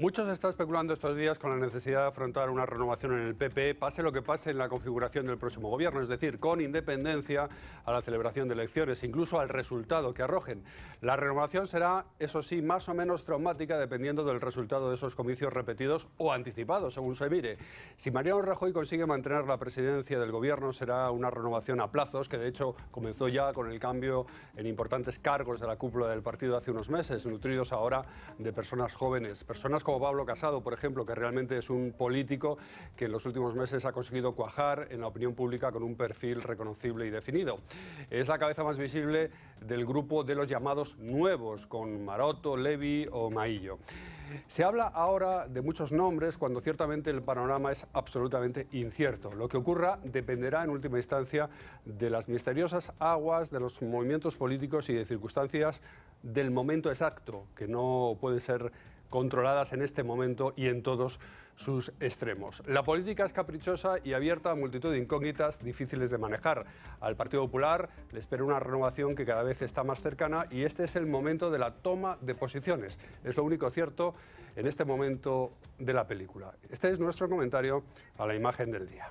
Muchos están especulando estos días con la necesidad de afrontar una renovación en el PP, pase lo que pase en la configuración del próximo gobierno, es decir, con independencia a la celebración de elecciones, incluso al resultado que arrojen. La renovación será, eso sí, más o menos traumática dependiendo del resultado de esos comicios repetidos o anticipados, según se mire. Si Mariano Rajoy consigue mantener la presidencia del gobierno, será una renovación a plazos, que de hecho comenzó ya con el cambio en importantes cargos de la cúpula del partido hace unos meses, nutridos ahora de personas jóvenes, personas Pablo Casado, por ejemplo, que realmente es un político que en los últimos meses ha conseguido cuajar en la opinión pública con un perfil reconocible y definido. Es la cabeza más visible del grupo de los llamados nuevos, con Maroto, Levi o Maillo. Se habla ahora de muchos nombres cuando ciertamente el panorama es absolutamente incierto. Lo que ocurra dependerá en última instancia de las misteriosas aguas, de los movimientos políticos y de circunstancias del momento exacto, que no puede ser controladas en este momento y en todos sus extremos. La política es caprichosa y abierta a multitud de incógnitas difíciles de manejar. Al Partido Popular le espera una renovación que cada vez está más cercana y este es el momento de la toma de posiciones. Es lo único cierto en este momento de la película. Este es nuestro comentario a la imagen del día.